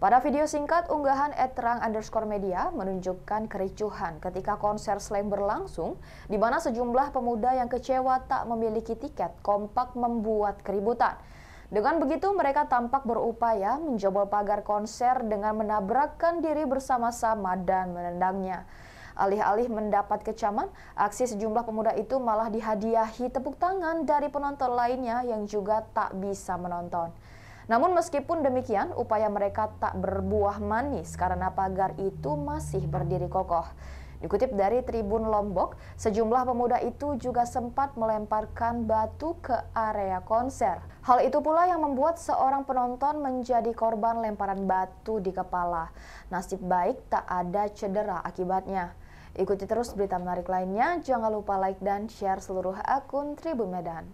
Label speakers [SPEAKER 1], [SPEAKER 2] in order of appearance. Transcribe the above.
[SPEAKER 1] Pada video singkat unggahan @terang underscore media menunjukkan kericuhan ketika konser slam berlangsung, di mana sejumlah pemuda yang kecewa tak memiliki tiket kompak membuat keributan. Dengan begitu mereka tampak berupaya menjebol pagar konser dengan menabrakkan diri bersama-sama dan menendangnya. Alih-alih mendapat kecaman, aksi sejumlah pemuda itu malah dihadiahi tepuk tangan dari penonton lainnya yang juga tak bisa menonton. Namun meskipun demikian, upaya mereka tak berbuah manis karena pagar itu masih berdiri kokoh. Dikutip dari Tribun Lombok, sejumlah pemuda itu juga sempat melemparkan batu ke area konser. Hal itu pula yang membuat seorang penonton menjadi korban lemparan batu di kepala. Nasib baik tak ada cedera akibatnya. Ikuti terus berita menarik lainnya. Jangan lupa like dan share seluruh akun Tribun Medan.